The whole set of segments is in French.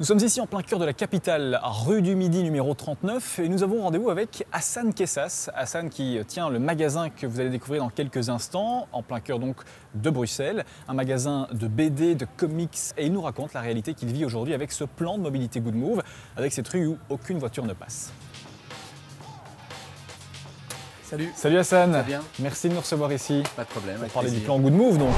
Nous sommes ici en plein cœur de la capitale, rue du Midi numéro 39, et nous avons rendez-vous avec Hassan Kessas. Hassan qui tient le magasin que vous allez découvrir dans quelques instants, en plein cœur donc de Bruxelles, un magasin de BD, de comics, et il nous raconte la réalité qu'il vit aujourd'hui avec ce plan de mobilité Good Move, avec cette rue où aucune voiture ne passe. Salut. Salut Hassan. Bien. Merci de nous recevoir ici. Pas de problème. va parler du plan Good Move donc.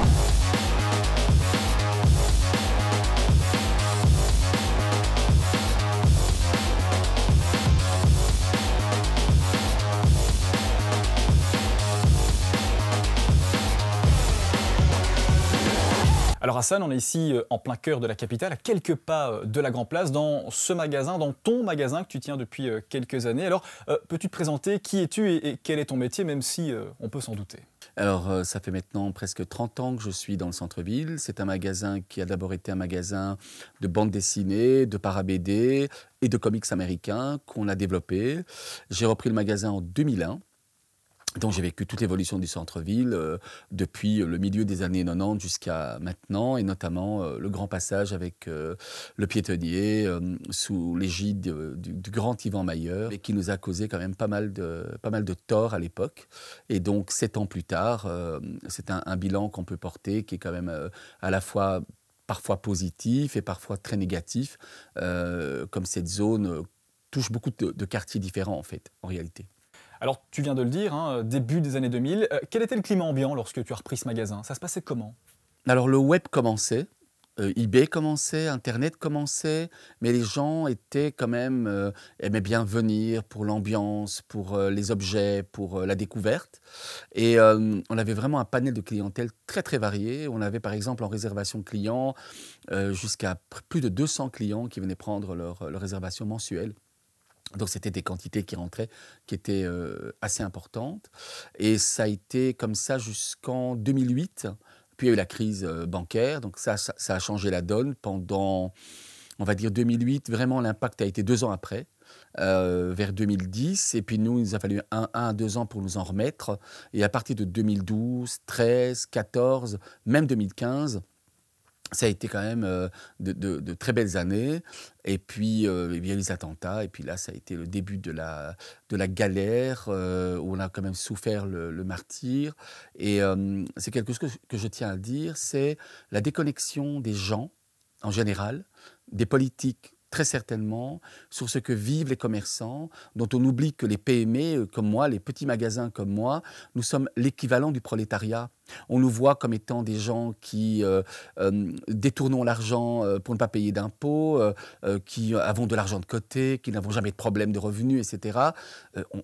on est ici euh, en plein cœur de la capitale, à quelques pas euh, de la Grand Place, dans ce magasin, dans ton magasin que tu tiens depuis euh, quelques années. Alors, peux-tu te présenter Qui es-tu et quel est ton métier, même si on peut s'en douter alors, ça fait maintenant presque 30 ans que je suis dans le centre-ville. C'est un magasin qui a d'abord été un magasin de bande dessinée, de para et de comics américains qu'on a développé. J'ai repris le magasin en 2001 donc j'ai vécu toute l'évolution du centre-ville euh, depuis le milieu des années 90 jusqu'à maintenant, et notamment euh, le grand passage avec euh, le piétonnier sous l'égide du, grand Yvan Mailleur, et qui nous a causé quand même pas mal de, pas mal de torts à l'époque. Et donc sept ans plus tard, c'est un, bilan qu'on peut porter qui est quand même à la fois parfois positif et parfois très négatif, comme cette zone touche beaucoup de quartiers différents en fait, en réalité. Alors, tu viens de le dire, hein, début des années 2000. Euh, quel était le climat ambiant lorsque tu as repris ce magasin Ça se passait comment Alors, le web commençait. Euh, eBay commençait, Internet commençait, mais les gens étaient quand même euh, aimaient bien venir pour l'ambiance, pour les objets, pour la découverte. Et on avait vraiment un panel de clientèle très très varié. On avait par exemple en réservation client jusqu'à plus de 200 clients qui venaient prendre leur réservation mensuelle. Donc c'était des quantités qui rentraient, qui étaient euh, assez importantes. Et ça a été comme ça jusqu'en 2008. Puis il y a eu la crise euh, bancaire. Donc ça, a changé la donne pendant, on va dire 2008. Vraiment, l'impact a été deux ans après. Euh, vers 2010. Et puis nous, il nous a fallu un, deux ans pour nous en remettre. Et à partir de 2012, 13, 14, même 2015, ça a été quand même euh, de, très belles années. Et puis, euh, il y a les attentats. Et puis là, ça a été le début de la, galère, euh, où on a quand même souffert le, martyr. Et euh, c'est quelque chose que, je tiens à dire, c'est la déconnexion des gens, en général, des politiques très certainement, sur ce que vivent les commerçants, dont on oublie que les PME euh, comme moi, les petits magasins comme moi, nous sommes l'équivalent du prolétariat. On nous voit comme étant des gens qui euh, euh, détournons l'argent pour ne pas payer d'impôts, qui avons de l'argent de côté, qui n'avons jamais de problème de revenus, etc.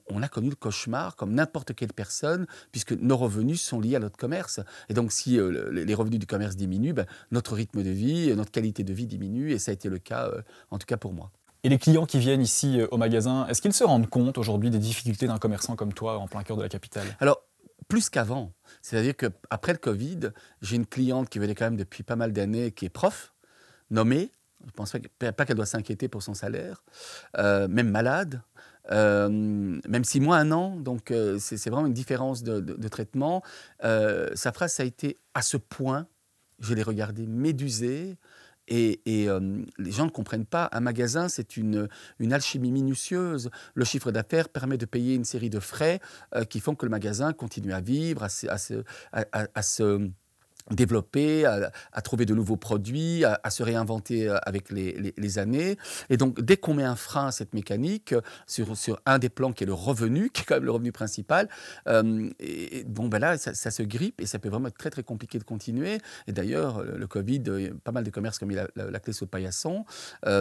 On, a connu le cauchemar comme n'importe quelle personne, puisque nos revenus sont liés à notre commerce. Et donc, si les revenus du commerce diminuent, ben, notre rythme de vie, notre qualité de vie diminue, et ça a été le cas en en tout cas pour moi. Et les clients qui viennent ici euh, au magasin, est-ce qu'ils se rendent compte aujourd'hui des difficultés d'un commerçant comme toi en plein cœur de la capitale Alors, plus qu'avant. C'est-à-dire qu'après le Covid, j'ai une cliente qui venait quand même depuis pas mal d'années, qui est prof, nommée. Je ne pense pas qu'elle doit s'inquiéter pour son salaire, euh, même malade. Euh, même six mois, un an, donc c'est vraiment une différence de, traitement. sa phrase, ça a été à ce point, je l'ai regardé médusé, et, euh, les gens ne comprennent pas. Un magasin, c'est une, alchimie minutieuse. Le chiffre d'affaires permet de payer une série de frais euh, qui font que le magasin continue à vivre, à se développer, à, trouver de nouveaux produits, à, se réinventer euh, avec les, années. Et donc, dès qu'on met un frein à cette mécanique euh, sur, sur un des plans qui est le revenu, qui est quand même le revenu principal, euh, et, bon, ben là, ça, se grippe et ça peut vraiment être très, très compliqué de continuer. Et d'ailleurs, le Covid, pas mal de commerces qui ont mis la, clé sous le paillasson.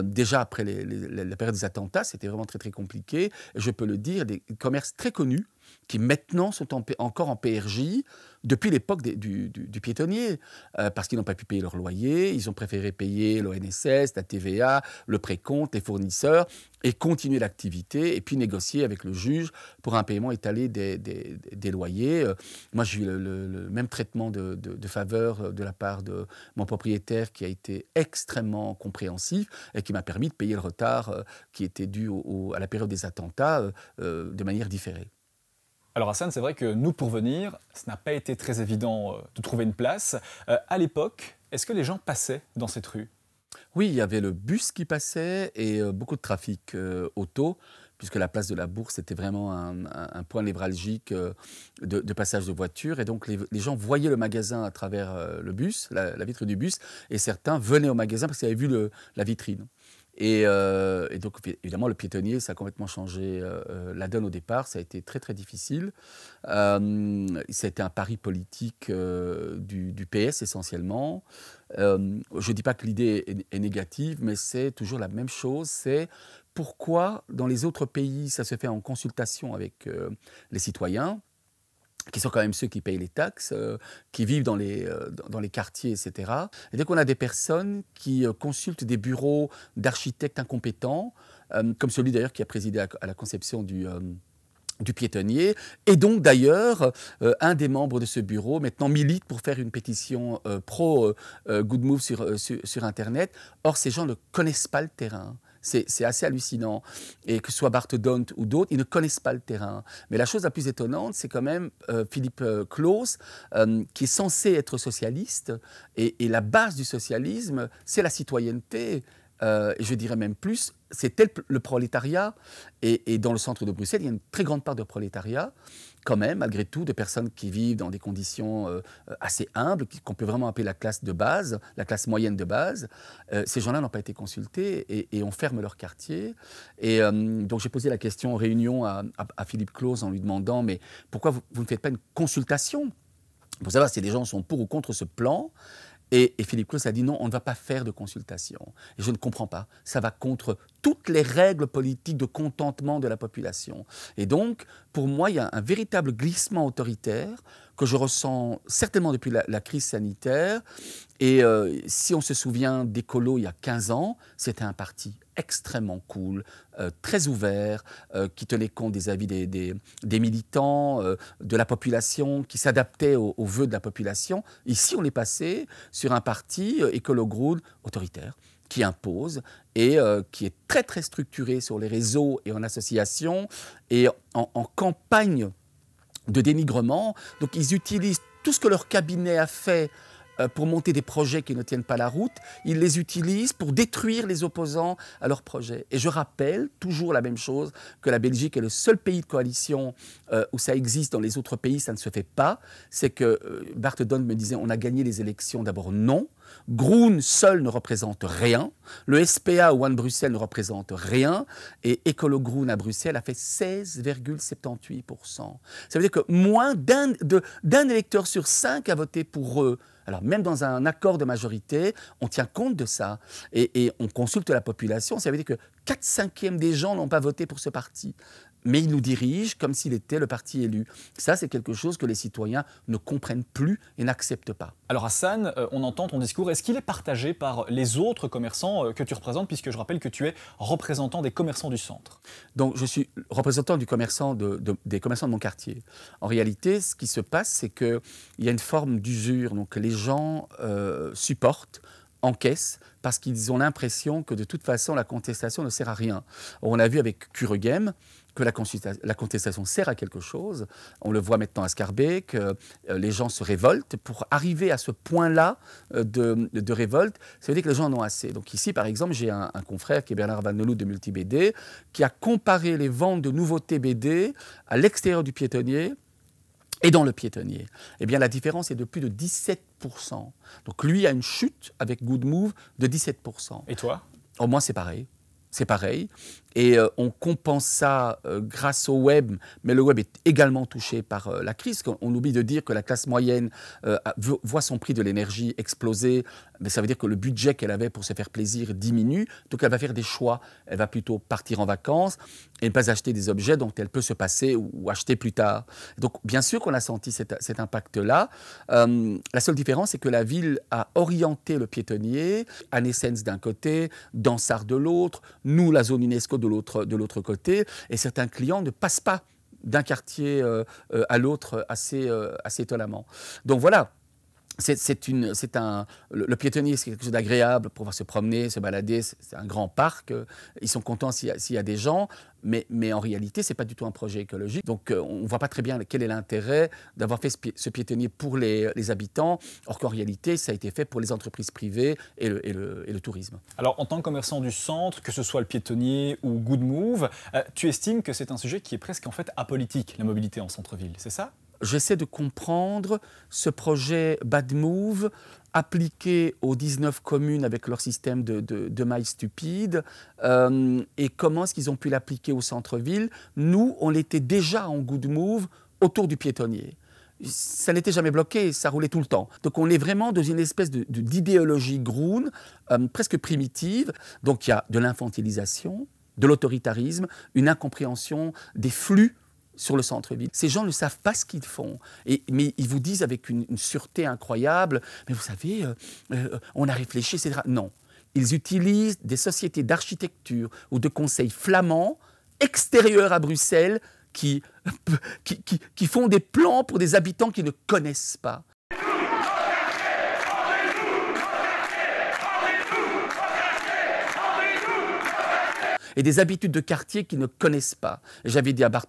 déjà, après la période des attentats, c'était vraiment très, très compliqué. Je peux le dire, des commerces très connus qui maintenant sont encore en PRJ depuis l'époque du, piétonnier, euh, parce qu'ils n'ont pas pu payer leur loyer, ils ont préféré payer l'ONSS, la TVA, le précompte, les fournisseurs, et continuer l'activité, et puis négocier avec le juge pour un paiement étalé des, loyers. Euh, moi, j'ai eu le, même traitement de, faveur euh, de la part de mon propriétaire qui a été extrêmement compréhensif et qui m'a permis de payer le retard qui était dû à la période des attentats de manière différée. Alors Hassan, c'est vrai que nous, pour venir, ce n'a pas été très évident euh, de trouver une place. Euh, à l'époque, est-ce que les gens passaient dans cette rue Oui, il y avait le bus qui passait et euh, beaucoup de trafic auto puisque la place de la Bourse était vraiment un, point névralgique de, passage de voitures. Et donc, les, gens voyaient le magasin à travers le bus, la, vitre du bus, et certains venaient au magasin parce qu'ils avaient vu la vitrine. Euh, et, donc, évidemment, le piétonnier, ça a complètement changé euh, euh, la donne au départ. Ça a été très, très difficile. Euh, ça a été un pari politique du, PS essentiellement. je ne dis pas que l'idée est, négative, mais c'est toujours la même chose. C'est pourquoi dans les autres pays, ça se fait en consultation avec les citoyens qui sont quand même ceux qui payent les taxes, euh, qui vivent dans les, euh, dans les quartiers, etc. Et dès qu'on a des personnes qui euh, consultent des bureaux d'architectes incompétents, comme celui d'ailleurs qui a présidé à, la conception du du piétonnier. Et donc d'ailleurs, un des membres de ce bureau maintenant milite pour faire une pétition pro Good Move sur, Internet. Or, ces gens ne connaissent pas le terrain. C'est assez hallucinant. Et que ce soit Bart Dont ou d'autres, ils ne connaissent pas le terrain. Mais la chose la plus étonnante, c'est quand même euh, Philippe euh, Claus, euh, qui est censé être socialiste. Et, la base du socialisme, c'est la citoyenneté. et je dirais même plus, c'était le prolétariat. et, dans le centre de Bruxelles, il y a une très grande part de prolétariat quand même, malgré tout, des personnes qui vivent dans des conditions euh, assez humbles, qu'on peut vraiment appeler la classe de base, la classe moyenne de base. Euh, ces gens-là n'ont pas été consultés et, on ferme leur quartier. Et euh, donc j'ai posé la question en réunion à, Philippe Claus en lui demandant, mais pourquoi vous, ne faites pas une consultation pour savoir si les gens sont pour ou contre ce plan et, et, Philippe Claus a dit non, on ne va pas faire de consultation. Et je ne comprends pas. Ça va contre toutes les règles politiques de contentement de la population. Et donc, pour moi, il y a un véritable glissement autoritaire que je ressens certainement depuis la, crise sanitaire. Et euh, si on se souvient d'Ecolo il y a 15 ans, c'était un parti extrêmement cool, euh, très ouvert, euh, qui tenait compte des avis des, militants, de la population, qui s'adaptait aux, voeux de la population. Ici, on est passé sur un parti écolo autoritaire qui impose et euh, qui est très très structuré sur les réseaux et en association et en, en campagne de dénigrement. Donc ils utilisent tout ce que leur cabinet a fait euh, pour monter des projets qui ne tiennent pas la route, ils les utilisent pour détruire les opposants à leurs projets. Et je rappelle toujours la même chose, que la Belgique est le seul pays de coalition euh, où ça existe, dans les autres pays ça ne se fait pas, c'est que euh, Bart me disait on a gagné les élections, d'abord non, Groen seul ne représente rien, le SPA ou One Bruxelles ne représente rien, et Écolo Groen à Bruxelles a fait 16,78%. Ça veut dire que moins d'un électeur sur cinq a voté pour eux. Alors même dans un accord de majorité, on tient compte de ça et, on consulte la population. Ça veut dire que 4 cinquièmes des gens n'ont pas voté pour ce parti mais il nous dirige comme s'il était le parti élu. Ça, c'est quelque chose que les citoyens ne comprennent plus et n'acceptent pas. Alors Hassan, euh, on entend ton discours. Est-ce qu'il est partagé par les autres commerçants euh, que tu représentes, puisque je rappelle que tu es représentant des commerçants du centre Donc, je suis représentant du commerçant des commerçants de mon quartier. En réalité, ce qui se passe, c'est qu'il y a une forme d'usure. Donc, les gens euh, supportent encaissent parce qu'ils ont l'impression que de toute façon la contestation ne sert à rien. On l'a vu avec Curegem que la, contestation sert à quelque chose. On le voit maintenant à Scarbeck, que euh, les gens se révoltent. Pour arriver à ce point-là euh, de, révolte, ça veut dire que les gens en ont assez. Donc ici, par exemple, j'ai un, confrère qui est Bernard Vanelou de MultiBD, qui a comparé les ventes de nouveautés BD à l'extérieur du piétonnier et dans le piétonnier. Eh bien, la différence est de plus de 17%. Donc lui a une chute avec Good Move de 17%. Et toi Au moins, c'est pareil c'est pareil et euh, on compense ça euh, grâce au web, mais le web est également touché par euh, la crise. On oublie de dire que la classe moyenne voit son prix de l'énergie exploser, mais ça veut dire que le budget qu'elle avait pour se faire plaisir diminue, donc elle va faire des choix, elle va plutôt partir en vacances et ne pas acheter des objets dont elle peut se passer ou, acheter plus tard. Donc bien sûr qu'on a senti cet, impact-là. la seule différence, c'est que la ville a orienté le piétonnier, à Naissance d'un côté, Dansard de l'autre, nous, la zone UNESCO de l'autre côté. Et certains clients ne passent pas d'un quartier euh, euh, à l'autre assez, euh, assez étonnamment. Donc voilà, c'est un, le, piétonnier, c'est quelque chose d'agréable pour pouvoir se promener, se balader. C'est un grand parc. Euh, ils sont contents s'il y, a des gens, mais, en réalité, c'est pas du tout un projet écologique. Donc, euh, on ne voit pas très bien quel est l'intérêt d'avoir fait ce, piétonnier pour les, habitants, or qu'en réalité, ça a été fait pour les entreprises privées et le, tourisme. Alors, en tant que commerçant du centre, que ce soit le piétonnier ou Good Move, euh, tu estimes que c'est un sujet qui est presque en fait apolitique, la mobilité en centre-ville, c'est ça j'essaie de comprendre ce projet Bad Move appliqué aux 19 communes avec leur système de, de, de mailles stupides euh, et comment est-ce qu'ils ont pu l'appliquer au centre-ville. Nous, on l'était déjà en good move autour du piétonnier. Ça n'était jamais bloqué, ça roulait tout le temps. Donc on est vraiment dans une espèce d'idéologie de, groune, euh, presque primitive. Donc il y a de l'infantilisation, de l'autoritarisme, une incompréhension des flux sur le centre-ville. Ces gens ne savent pas ce qu'ils font, et, mais ils vous disent avec une, sûreté incroyable, mais vous savez, euh, euh, on a réfléchi, etc. Non, ils utilisent des sociétés d'architecture ou de conseils flamands extérieurs à Bruxelles qui, euh, qui, font des plans pour des habitants qui ne connaissent pas. et des habitudes de quartier qu'ils ne connaissent pas. J'avais dit à Bart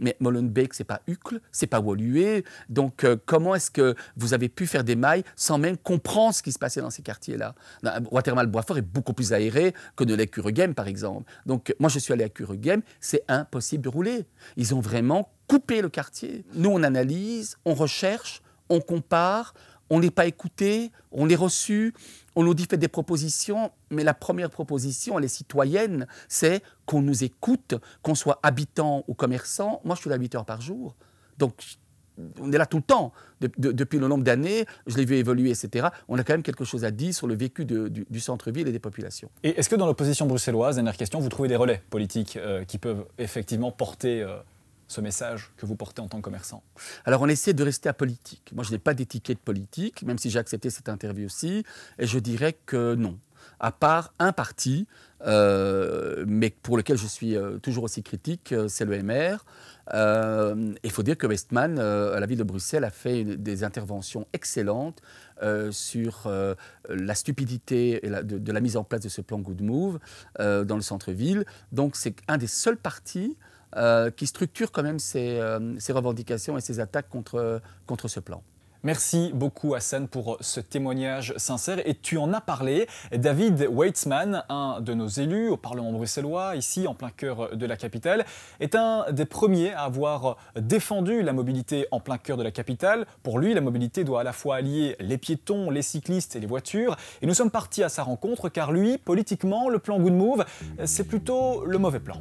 mais Molenbeek, c'est pas Hucle, c'est pas Woluwe, donc euh, comment est-ce que vous avez pu faire des mailles sans même comprendre ce qui se passait dans ces quartiers-là euh, Watermal Boisfort est beaucoup plus aéré que de la par exemple. Donc moi, je suis allé à Game c'est impossible de rouler. Ils ont vraiment coupé le quartier. Nous, on analyse, on recherche, on compare, on n'est pas écouté, on est reçu, on nous dit fait des propositions, mais la première proposition, elle est citoyenne, c'est qu'on nous écoute, qu'on soit habitant ou commerçant. Moi, je suis là 8 heures par jour, donc on est là tout le temps, depuis le nombre d'années, je l'ai vu évoluer, etc. On a quand même quelque chose à dire sur le vécu du, centre-ville et des populations. Et est-ce que dans l'opposition bruxelloise, dernière question, vous trouvez des relais politiques euh, qui peuvent effectivement porter euh, ce message que vous portez en tant que commerçant Alors on essaie de rester à politique. Moi je n'ai pas d'étiquette politique, même si j'ai accepté cette interview aussi, et je dirais que non. À part un parti, euh, mais pour lequel je suis euh, toujours aussi critique, euh, c'est le MR. Il faut dire que Westman, à la ville de Bruxelles, a fait des interventions excellentes sur la stupidité et de, de, la mise en place de ce plan Good Move dans le centre-ville. Donc c'est un des seuls partis euh, qui structure quand même ses, euh, revendications et ses attaques contre, contre ce plan. Merci beaucoup Hassan pour ce témoignage sincère et tu en as parlé. David Weitzman, un de nos élus au Parlement bruxellois, ici en plein cœur de la capitale, est un des premiers à avoir défendu la mobilité en plein cœur de la capitale. Pour lui, la mobilité doit à la fois allier les piétons, les cyclistes et les voitures. Et nous sommes partis à sa rencontre car lui, politiquement, le plan Good Move, c'est plutôt le mauvais plan.